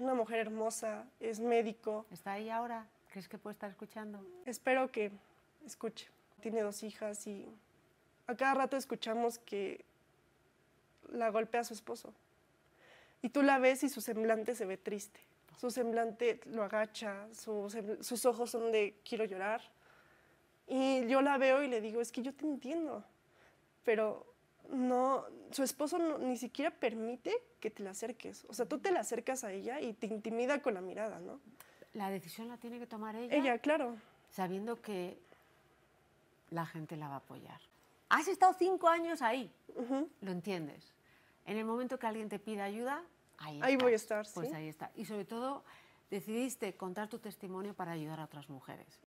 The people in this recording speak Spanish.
una mujer hermosa, es médico. ¿Está ahí ahora? ¿Crees que puede estar escuchando? Espero que escuche. Tiene dos hijas y a cada rato escuchamos que la golpea su esposo. Y tú la ves y su semblante se ve triste. Su semblante lo agacha, sus ojos son de quiero llorar. Y yo la veo y le digo, es que yo te entiendo, pero no, su esposo ni siquiera permite que te la acerques. O sea, tú te la acercas a ella y te intimida con la mirada, ¿no? La decisión la tiene que tomar ella. Ella, claro. Sabiendo que la gente la va a apoyar. Has estado cinco años ahí, lo entiendes. En el momento que alguien te pida ayuda, ahí, ahí voy a estar. Pues ahí está. Y sobre todo, decidiste contar tu testimonio para ayudar a otras mujeres.